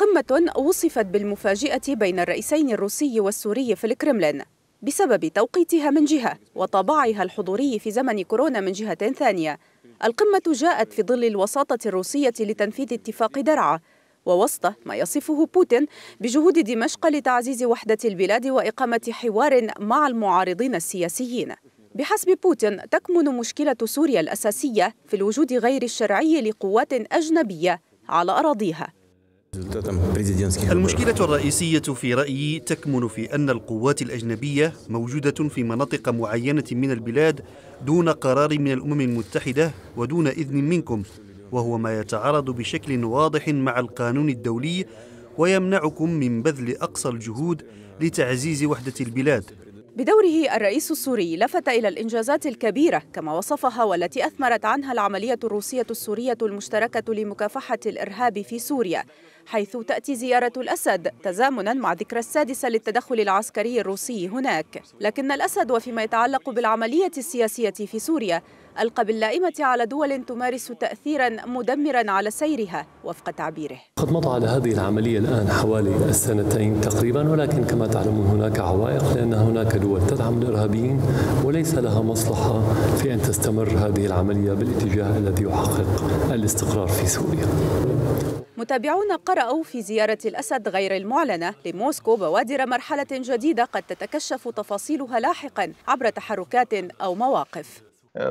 قمة وصفت بالمفاجئة بين الرئيسين الروسي والسوري في الكرملين بسبب توقيتها من جهة وطبعها الحضوري في زمن كورونا من جهة ثانية القمة جاءت في ظل الوساطة الروسية لتنفيذ اتفاق درعا ووسط ما يصفه بوتين بجهود دمشق لتعزيز وحدة البلاد وإقامة حوار مع المعارضين السياسيين بحسب بوتين تكمن مشكلة سوريا الأساسية في الوجود غير الشرعي لقوات أجنبية على أراضيها المشكلة الرئيسية في رأيي تكمن في أن القوات الأجنبية موجودة في مناطق معينة من البلاد دون قرار من الأمم المتحدة ودون إذن منكم وهو ما يتعارض بشكل واضح مع القانون الدولي ويمنعكم من بذل أقصى الجهود لتعزيز وحدة البلاد بدوره الرئيس السوري لفت إلى الإنجازات الكبيرة كما وصفها والتي أثمرت عنها العملية الروسية السورية المشتركة لمكافحة الإرهاب في سوريا حيث تأتي زيارة الأسد تزامنا مع ذكرى السادسة للتدخل العسكري الروسي هناك لكن الأسد وفيما يتعلق بالعملية السياسية في سوريا ألقى باللائمة على دول تمارس تأثيرا مدمرا على سيرها وفق تعبيره قد مضى على هذه العملية الآن حوالي السنتين تقريبا ولكن كما تعلمون هناك عوائق لأن هناك دول تدعم الإرهابيين وليس لها مصلحة في أن تستمر هذه العملية بالاتجاه الذي يحقق الاستقرار في سوريا متابعون قرأ رأوا في زيارة الأسد غير المعلنة لموسكو بوادر مرحلة جديدة قد تتكشف تفاصيلها لاحقا عبر تحركات أو مواقف uh,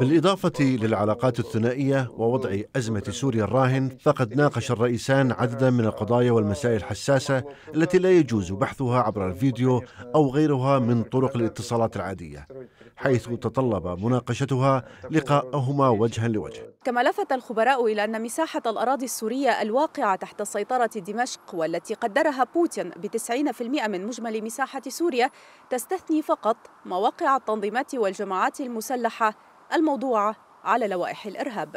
بالإضافة للعلاقات الثنائية ووضع أزمة سوريا الراهن فقد ناقش الرئيسان عددا من القضايا والمسائل الحساسة التي لا يجوز بحثها عبر الفيديو أو غيرها من طرق الاتصالات العادية حيث تطلب مناقشتها لقاءهما وجها لوجه كما لفت الخبراء إلى أن مساحة الأراضي السورية الواقعة تحت سيطرة دمشق والتي قدرها بوتين ب 90% من مجمل مساحة سوريا تستثني فقط مواقع التنظيمات والجماعات المسلحة الموضوعة على لوائح الإرهاب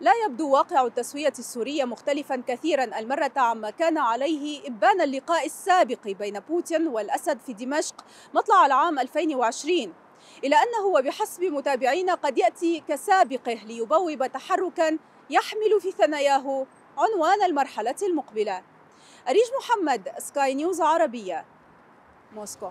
لا يبدو واقع التسوية السورية مختلفا كثيرا المرة عما كان عليه إبان اللقاء السابق بين بوتين والأسد في دمشق مطلع العام 2020 إلى أنه وبحسب متابعين قد يأتي كسابقه ليبوب تحركا يحمل في ثناياه عنوان المرحلة المقبلة أريج محمد سكاي نيوز عربية موسكو